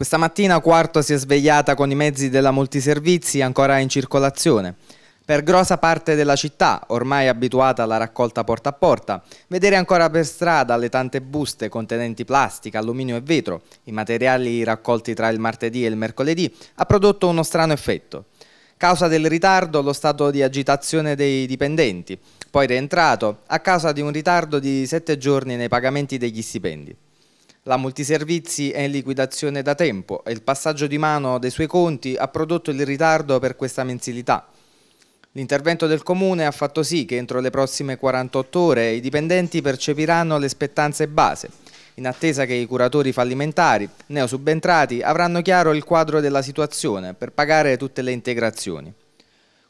Questa mattina Quarto si è svegliata con i mezzi della multiservizi ancora in circolazione. Per grossa parte della città, ormai abituata alla raccolta porta a porta, vedere ancora per strada le tante buste contenenti plastica, alluminio e vetro, i materiali raccolti tra il martedì e il mercoledì, ha prodotto uno strano effetto. Causa del ritardo lo stato di agitazione dei dipendenti, poi rientrato a causa di un ritardo di sette giorni nei pagamenti degli stipendi. La multiservizi è in liquidazione da tempo e il passaggio di mano dei suoi conti ha prodotto il ritardo per questa mensilità. L'intervento del Comune ha fatto sì che entro le prossime 48 ore i dipendenti percepiranno le spettanze base, in attesa che i curatori fallimentari, neosubentrati, avranno chiaro il quadro della situazione per pagare tutte le integrazioni.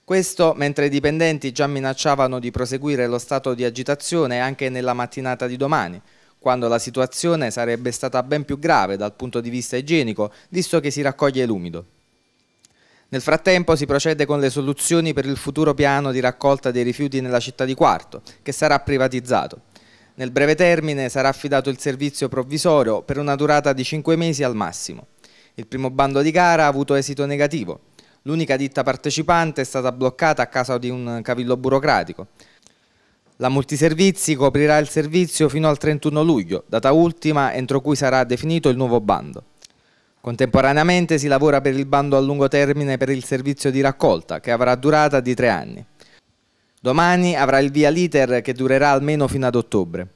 Questo mentre i dipendenti già minacciavano di proseguire lo stato di agitazione anche nella mattinata di domani, quando la situazione sarebbe stata ben più grave dal punto di vista igienico, visto che si raccoglie l'umido. Nel frattempo si procede con le soluzioni per il futuro piano di raccolta dei rifiuti nella città di Quarto, che sarà privatizzato. Nel breve termine sarà affidato il servizio provvisorio per una durata di 5 mesi al massimo. Il primo bando di gara ha avuto esito negativo. L'unica ditta partecipante è stata bloccata a causa di un cavillo burocratico. La multiservizi coprirà il servizio fino al 31 luglio, data ultima entro cui sarà definito il nuovo bando. Contemporaneamente si lavora per il bando a lungo termine per il servizio di raccolta, che avrà durata di tre anni. Domani avrà il via l'iter che durerà almeno fino ad ottobre.